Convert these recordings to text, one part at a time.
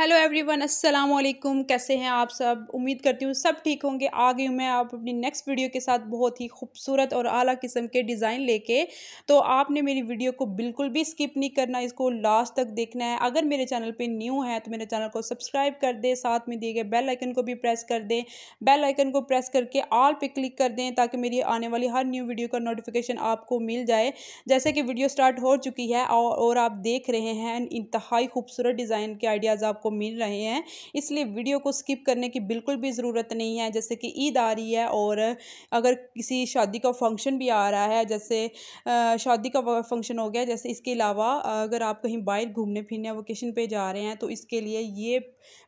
hello everyone अस्सलाम वालेकुम कैसे हैं आप सब उम्मीद करती हूँ सब ठीक होंगे आ गई हूँ मैं आप अपनी नेक्स्ट वीडियो के साथ बहुत ही खूबसूरत और आला किस्म के डिज़ाइन लेके तो आपने मेरी वीडियो को बिल्कुल भी स्किप नहीं करना इसको लास्ट तक देखना है अगर मेरे चैनल पे न्यू है तो मेरे चैनल को सब्सक्राइब कर दें साथ में दिए गए बेल आइकन को भी प्रेस कर दें बेल आइकन को प्रेस करके ऑल पर क्लिक कर दें ताकि मेरी आने वाली हर न्यू वीडियो का नोटिफिकेशन आपको मिल जाए जैसे कि वीडियो स्टार्ट हो चुकी है और आप देख रहे हैं इंतहाई खूबसूरत डिज़ाइन के आइडियाज़ आपको मिल रहे हैं इसलिए वीडियो को स्किप करने की बिल्कुल भी ज़रूरत नहीं है जैसे कि ईद आ रही है और अगर किसी शादी का फंक्शन भी आ रहा है जैसे शादी का फंक्शन हो गया जैसे इसके अलावा अगर आप कहीं बाहर घूमने फिरने वोकेशन पर जा रहे हैं तो इसके लिए ये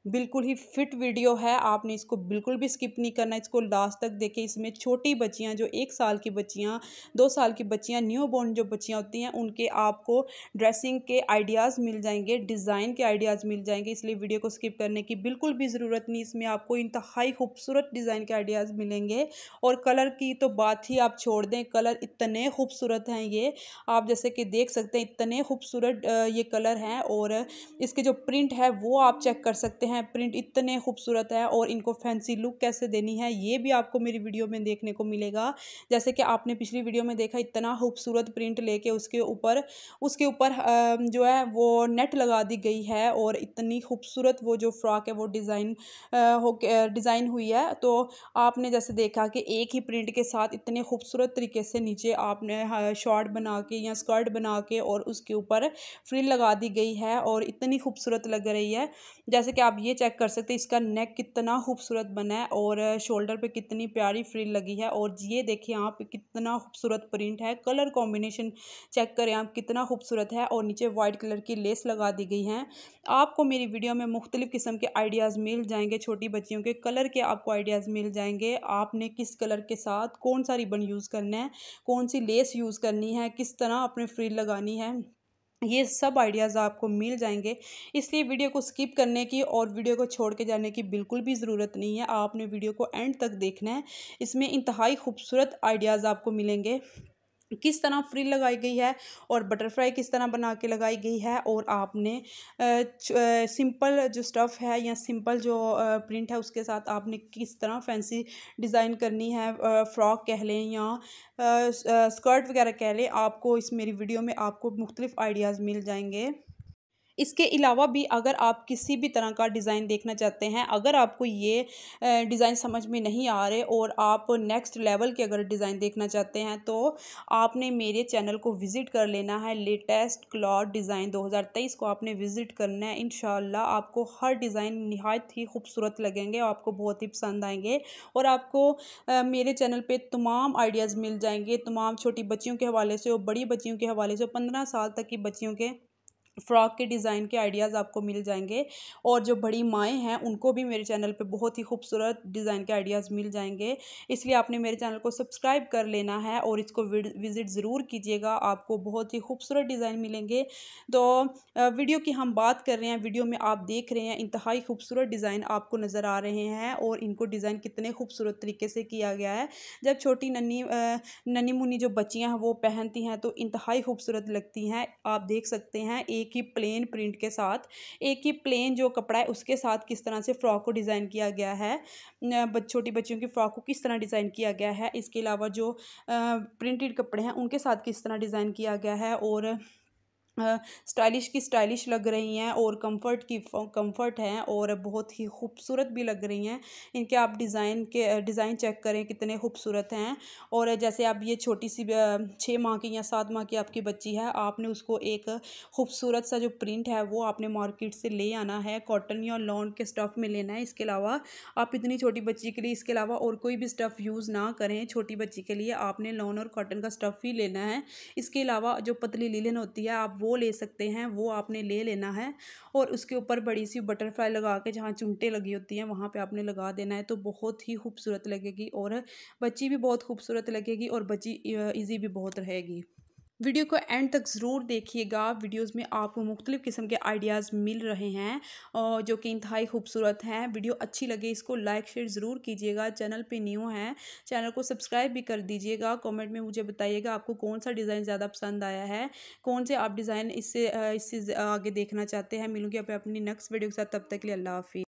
बिल्कुल ही फिट वीडियो है आपने इसको बिल्कुल भी स्किप नहीं करना इसको लास्ट तक देखें इसमें छोटी बच्चियाँ जो एक साल की बच्चियाँ दो साल की बच्चियाँ न्यू बॉर्न जो बच्चियाँ होती हैं उनके आपको ड्रेसिंग के आइडियाज़ मिल जाएंगे डिज़ाइन के आइडियाज़ मिल जाएंगे इसलिए वाली वीडियो को स्किप करने की बिल्कुल भी ज़रूरत नहीं इसमें आपको इंतहाई खूबसूरत डिज़ाइन के आइडियाज़ मिलेंगे और कलर की तो बात ही आप छोड़ दें कलर इतने खूबसूरत हैं ये आप जैसे कि देख सकते हैं इतने खूबसूरत ये कलर हैं और इसके जो प्रिंट है वो आप चेक कर सकते हैं प्रिंट इतने खूबसूरत है और इनको फैंसी लुक कैसे देनी है ये भी आपको मेरी वीडियो में देखने को मिलेगा जैसे कि आपने पिछली वीडियो में देखा इतना खूबसूरत प्रिंट लेके उसके ऊपर उसके ऊपर जो है वो नेट लगा दी गई है और इतनी खूब खूबसूरत वो जो फ़्रॉक है वो डिज़ाइन हो डिज़ाइन हुई है तो आपने जैसे देखा कि एक ही प्रिंट के साथ इतने खूबसूरत तरीके से नीचे आपने शॉर्ट बना के या स्कर्ट बना के और उसके ऊपर फ्रिल लगा दी गई है और इतनी खूबसूरत लग रही है जैसे कि आप ये चेक कर सकते इसका नेक कितना खूबसूरत बना है और शोल्डर पर कितनी प्यारी फ्रिल लगी है और ये देखिए आप कितना खूबसूरत प्रिंट है कलर कॉम्बिनेशन चेक करें आप कितना खूबसूरत है और नीचे वाइट कलर की लेस लगा दी गई है आपको मेरी वीडियो हमें मुख्तलिफ़ किस्म के आइडियाज़ मिल जाएंगे छोटी बच्चियों के कलर के आपको आइडियाज़ मिल जाएंगे आपने किस कलर के साथ कौन सा रिबन यूज़ करना है कौन सी लेस यूज़ करनी है किस तरह अपने फ्रिल लगानी है ये सब आइडियाज़ आपको मिल जाएंगे इसलिए वीडियो को स्किप करने की और वीडियो को छोड़ के जाने की बिल्कुल भी ज़रूरत नहीं है आपने वीडियो को एंड तक देखना है इसमें इंतहाई खूबसूरत आइडियाज़ आपको मिलेंगे किस तरह फ्री लगाई गई है और बटरफ्लाई किस तरह बना के लगाई गई है और आपने सिंपल जो स्टफ़ है या सिंपल जो प्रिंट है उसके साथ आपने किस तरह फैंसी डिज़ाइन करनी है फ़्रॉक कह लें या स्कर्ट वगैरह कह लें आपको इस मेरी वीडियो में आपको मुख्तलिफ़ आइडियाज़ मिल जाएंगे इसके अलावा भी अगर आप किसी भी तरह का डिज़ाइन देखना चाहते हैं अगर आपको ये डिज़ाइन समझ में नहीं आ रहे और आप नेक्स्ट लेवल के अगर डिज़ाइन देखना चाहते हैं तो आपने मेरे चैनल को विज़िट कर लेना है लेटेस्ट क्लॉथ डिज़ाइन 2023 को आपने विज़िट करना है इन आपको हर डिज़ाइन नहायत ही खूबसूरत लगेंगे आपको बहुत ही पसंद आएंगे और आपको मेरे चैनल पर तमाम आइडियाज़ मिल जाएंगे तमाम छोटी बच्चियों के हवाले से और बड़ी बच्चियों के हवाले से पंद्रह साल तक की बच्चियों के फ़्रॉक के डिज़ाइन के आइडियाज़ आपको मिल जाएंगे और जो बड़ी माएँ हैं उनको भी मेरे चैनल पे बहुत ही खूबसूरत डिज़ाइन के आइडियाज़ मिल जाएंगे इसलिए आपने मेरे चैनल को सब्सक्राइब कर लेना है और इसको विज़िट ज़रूर कीजिएगा आपको बहुत ही खूबसूरत डिज़ाइन मिलेंगे तो वीडियो की हम बात कर रहे हैं वीडियो में आप देख रहे हैं इंतहाई खूबसूरत डिज़ाइन आपको नज़र आ रहे हैं और इनको डिज़ाइन कितने खूबसूरत तरीके से किया गया है जब छोटी नन्नी नन्नी मुन्नी जो बच्चियाँ हैं वो पहनती हैं तो इंतहाई खूबसूरत लगती हैं आप देख सकते हैं एक ही प्लेन प्रिंट के साथ एक ही प्लेन जो कपड़ा है उसके साथ किस तरह से फ्रॉक को डिज़ाइन किया गया है छोटी बच्चियों की फ्रॉक को किस तरह डिज़ाइन किया गया है इसके अलावा जो प्रिंटेड कपड़े हैं उनके साथ किस तरह डिज़ाइन किया गया है और स्टाइलिश की स्टाइलिश लग रही हैं और कंफर्ट की कंफर्ट हैं और बहुत ही खूबसूरत भी लग रही हैं इनके आप डिज़ाइन के डिज़ाइन चेक करें कितने खूबसूरत हैं और जैसे आप ये छोटी सी छः माह की या सात माह की आपकी बच्ची है आपने उसको एक खूबसूरत सा जो प्रिंट है वो आपने मार्केट से ले आना है कॉटन या लॉन के स्टफ़ में लेना है इसके अलावा आप इतनी छोटी बच्ची के लिए इसके अलावा और कोई भी स्टफ़ यूज़ ना करें छोटी बच्ची के लिए आपने लॉन और कॉटन का स्टफ़ ही लेना है इसके अलावा जो पतली लीलन होती है आप वो वो ले सकते हैं वो आपने ले लेना है और उसके ऊपर बड़ी सी बटरफ्लाई लगा के जहाँ चुमटे लगी होती हैं वहाँ पे आपने लगा देना है तो बहुत ही खूबसूरत लगेगी और बच्ची भी बहुत खूबसूरत लगेगी और बच्ची ईजी भी बहुत रहेगी वीडियो को एंड तक ज़रूर देखिएगा वीडियोस में आपको मुख्तलिफ़ किस्म के आइडियाज़ मिल रहे हैं और जो कि इंतहाई खूबसूरत हैं वीडियो अच्छी लगे इसको लाइक शेयर ज़रूर कीजिएगा चैनल पे न्यू है चैनल को सब्सक्राइब भी कर दीजिएगा कमेंट में मुझे बताइएगा आपको कौन सा डिज़ाइन ज़्यादा पसंद आया है कौन से आप डिज़ाइन इससे इससे आगे देखना चाहते हैं मिलूँगी आप अपनी नेक्स्ट वीडियो के साथ तब तक के लिए अल्लाह हाफि